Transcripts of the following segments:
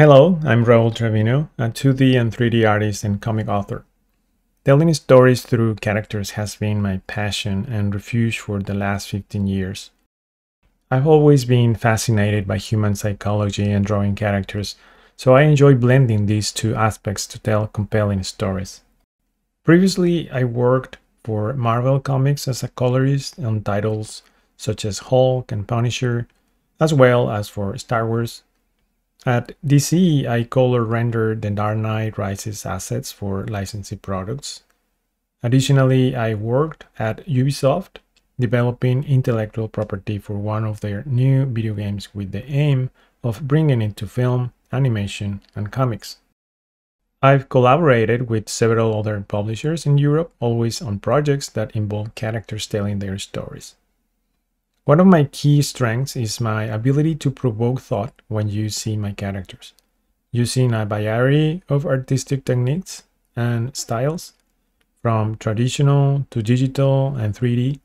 Hello, I'm Raul Trevino, a 2D and 3D artist and comic author. Telling stories through characters has been my passion and refuge for the last 15 years. I've always been fascinated by human psychology and drawing characters, so I enjoy blending these two aspects to tell compelling stories. Previously, I worked for Marvel Comics as a colorist on titles such as Hulk and Punisher, as well as for Star Wars at DC, I color render the Dark Knight Rises assets for licensee products. Additionally, I worked at Ubisoft developing intellectual property for one of their new video games with the aim of bringing it to film, animation, and comics. I've collaborated with several other publishers in Europe, always on projects that involve characters telling their stories. One of my key strengths is my ability to provoke thought when you see my characters. Using a variety of artistic techniques and styles, from traditional to digital and 3D,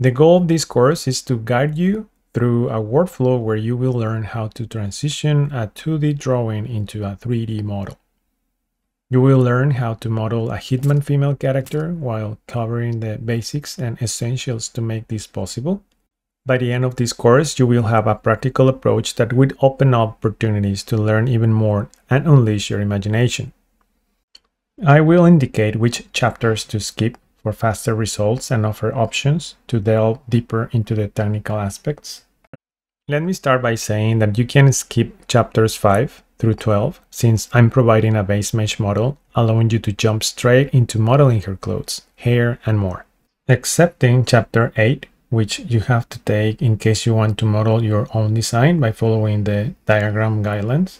the goal of this course is to guide you through a workflow where you will learn how to transition a 2D drawing into a 3D model. You will learn how to model a Hitman female character while covering the basics and essentials to make this possible. By the end of this course, you will have a practical approach that would open up opportunities to learn even more and unleash your imagination. I will indicate which chapters to skip for faster results and offer options to delve deeper into the technical aspects. Let me start by saying that you can skip chapters 5, through 12 since I'm providing a base mesh model, allowing you to jump straight into modeling her clothes, hair, and more. Excepting chapter 8, which you have to take in case you want to model your own design by following the diagram guidelines.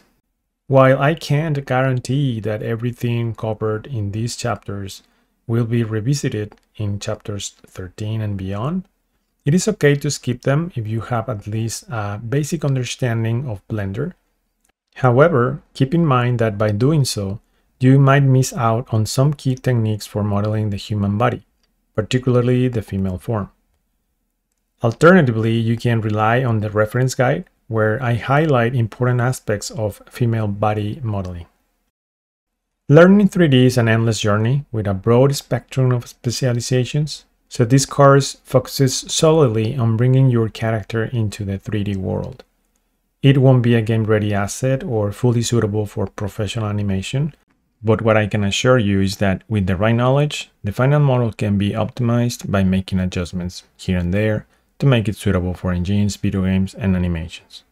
While I can't guarantee that everything covered in these chapters will be revisited in chapters 13 and beyond, it is okay to skip them if you have at least a basic understanding of Blender However, keep in mind that by doing so, you might miss out on some key techniques for modeling the human body, particularly the female form. Alternatively, you can rely on the reference guide where I highlight important aspects of female body modeling. Learning 3D is an endless journey with a broad spectrum of specializations, so this course focuses solely on bringing your character into the 3D world. It won't be a game-ready asset or fully suitable for professional animation, but what I can assure you is that with the right knowledge, the final model can be optimized by making adjustments here and there to make it suitable for engines, video games, and animations.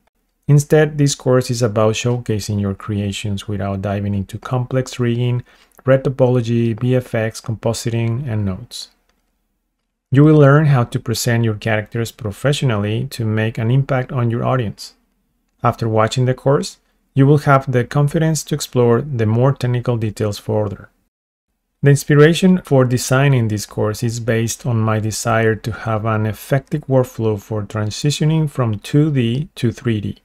Instead, this course is about showcasing your creations without diving into complex rigging, red topology, BFX, compositing, and nodes. You will learn how to present your characters professionally to make an impact on your audience. After watching the course, you will have the confidence to explore the more technical details further. The inspiration for designing this course is based on my desire to have an effective workflow for transitioning from 2D to 3D.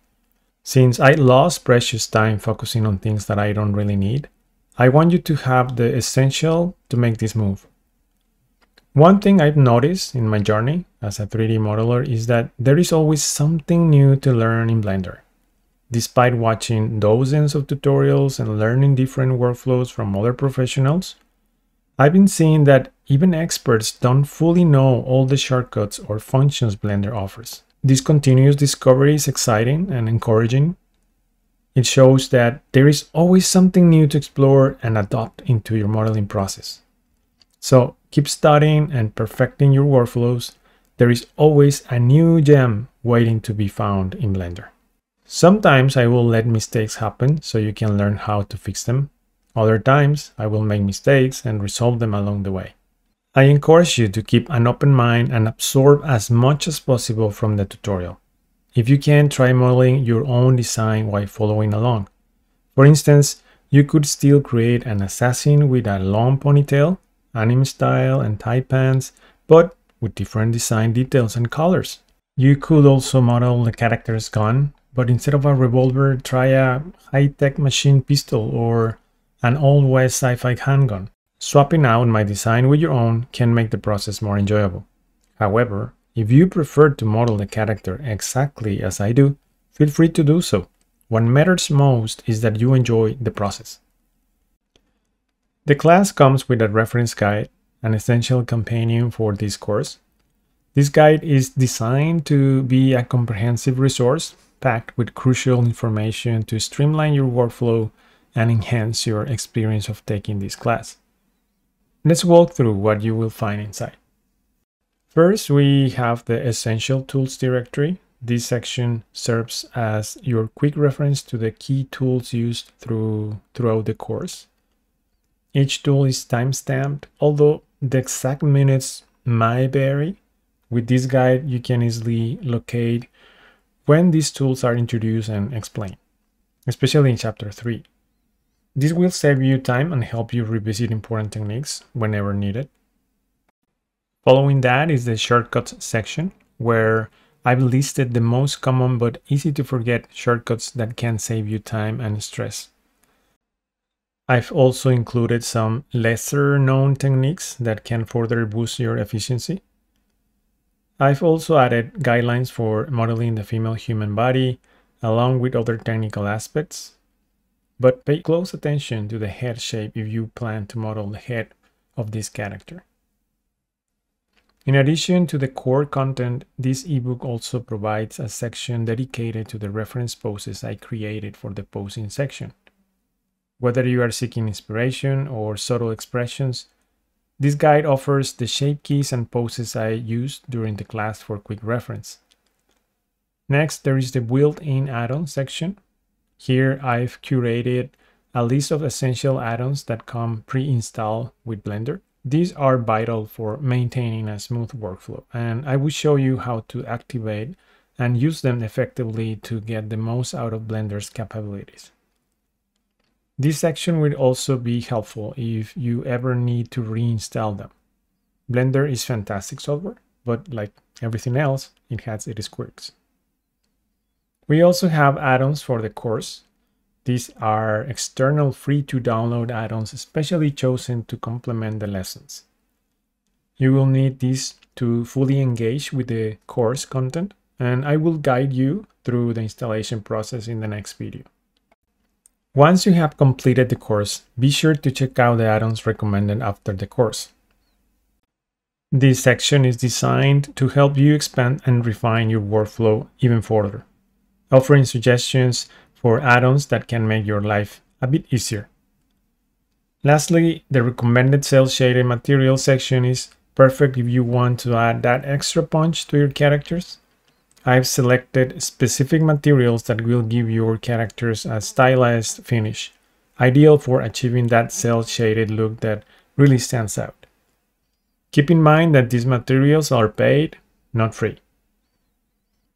Since I lost precious time focusing on things that I don't really need, I want you to have the essential to make this move. One thing I've noticed in my journey as a 3D modeler is that there is always something new to learn in Blender. Despite watching dozens of tutorials and learning different workflows from other professionals, I've been seeing that even experts don't fully know all the shortcuts or functions Blender offers. This continuous discovery is exciting and encouraging. It shows that there is always something new to explore and adopt into your modeling process. So keep studying and perfecting your workflows. There is always a new gem waiting to be found in Blender. Sometimes I will let mistakes happen so you can learn how to fix them. Other times I will make mistakes and resolve them along the way. I encourage you to keep an open mind and absorb as much as possible from the tutorial. If you can, try modeling your own design while following along. For instance, you could still create an assassin with a long ponytail, anime style and tight pants, but with different design details and colors. You could also model the character's gun, but instead of a revolver, try a high-tech machine pistol or an old west sci-fi handgun. Swapping out my design with your own can make the process more enjoyable. However, if you prefer to model the character exactly as I do, feel free to do so. What matters most is that you enjoy the process. The class comes with a reference guide, an essential companion for this course, this guide is designed to be a comprehensive resource packed with crucial information to streamline your workflow and enhance your experience of taking this class. Let's walk through what you will find inside. First, we have the Essential Tools directory. This section serves as your quick reference to the key tools used through, throughout the course. Each tool is timestamped, although the exact minutes might vary with this guide, you can easily locate when these tools are introduced and explained, especially in Chapter 3. This will save you time and help you revisit important techniques whenever needed. Following that is the Shortcuts section, where I've listed the most common but easy to forget shortcuts that can save you time and stress. I've also included some lesser known techniques that can further boost your efficiency. I've also added guidelines for modeling the female human body along with other technical aspects. But pay close attention to the head shape if you plan to model the head of this character. In addition to the core content, this ebook also provides a section dedicated to the reference poses I created for the posing section. Whether you are seeking inspiration or subtle expressions, this guide offers the shape keys and poses I used during the class for quick reference. Next, there is the built-in add-on section. Here I've curated a list of essential add-ons that come pre-installed with Blender. These are vital for maintaining a smooth workflow, and I will show you how to activate and use them effectively to get the most out of Blender's capabilities. This section will also be helpful if you ever need to reinstall them. Blender is fantastic software, but like everything else, it has its quirks. We also have add-ons for the course. These are external free-to-download add-ons specially chosen to complement the lessons. You will need these to fully engage with the course content, and I will guide you through the installation process in the next video. Once you have completed the course, be sure to check out the add-ons recommended after the course. This section is designed to help you expand and refine your workflow even further, offering suggestions for add-ons that can make your life a bit easier. Lastly, the recommended cell shaded material section is perfect if you want to add that extra punch to your characters I've selected specific materials that will give your characters a stylized finish, ideal for achieving that cel-shaded look that really stands out. Keep in mind that these materials are paid, not free.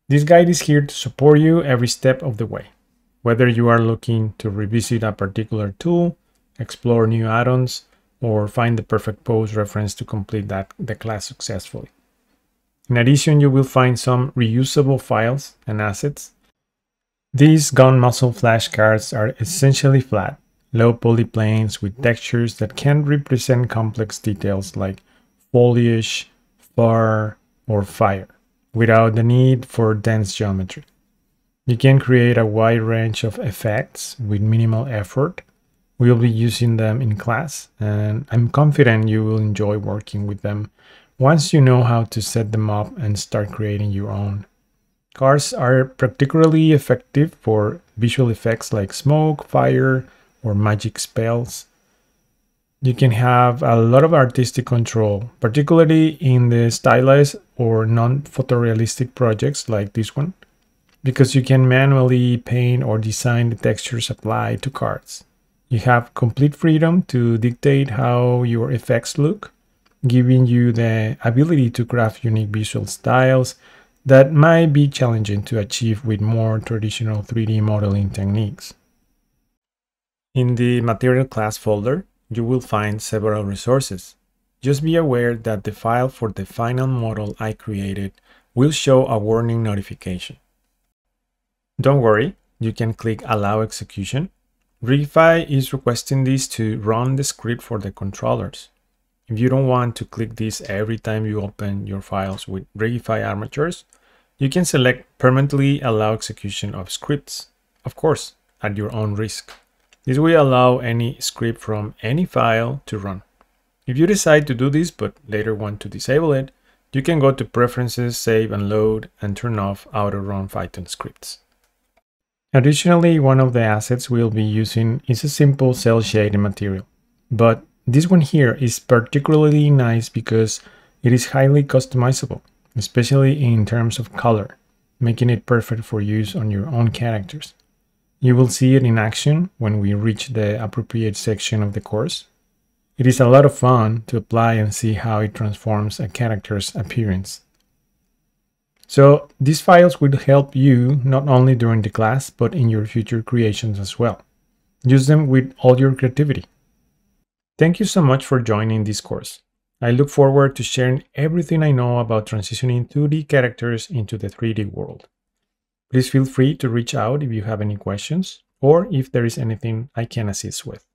This guide is here to support you every step of the way, whether you are looking to revisit a particular tool, explore new add-ons, or find the perfect pose reference to complete that, the class successfully. In addition, you will find some reusable files and assets. These gun muzzle flashcards are essentially flat, low poly planes with textures that can represent complex details like foliage, fur, or fire, without the need for dense geometry. You can create a wide range of effects with minimal effort. We'll be using them in class, and I'm confident you will enjoy working with them once you know how to set them up and start creating your own. Cars are particularly effective for visual effects like smoke, fire, or magic spells. You can have a lot of artistic control, particularly in the stylized or non-photorealistic projects like this one, because you can manually paint or design the textures applied to cards. You have complete freedom to dictate how your effects look, giving you the ability to craft unique visual styles that might be challenging to achieve with more traditional 3D modeling techniques. In the Material class folder, you will find several resources. Just be aware that the file for the final model I created will show a warning notification. Don't worry, you can click Allow Execution. Refi is requesting this to run the script for the controllers. If you don't want to click this every time you open your files with Rigify armatures, you can select permanently allow execution of scripts, of course, at your own risk. This will allow any script from any file to run. If you decide to do this but later want to disable it, you can go to Preferences, Save and Load and turn off Auto Run Python scripts. Additionally, one of the assets we'll be using is a simple cell shading material, but this one here is particularly nice because it is highly customizable, especially in terms of color, making it perfect for use on your own characters. You will see it in action when we reach the appropriate section of the course. It is a lot of fun to apply and see how it transforms a character's appearance. So these files will help you not only during the class, but in your future creations as well. Use them with all your creativity. Thank you so much for joining this course. I look forward to sharing everything I know about transitioning 2D characters into the 3D world. Please feel free to reach out if you have any questions or if there is anything I can assist with.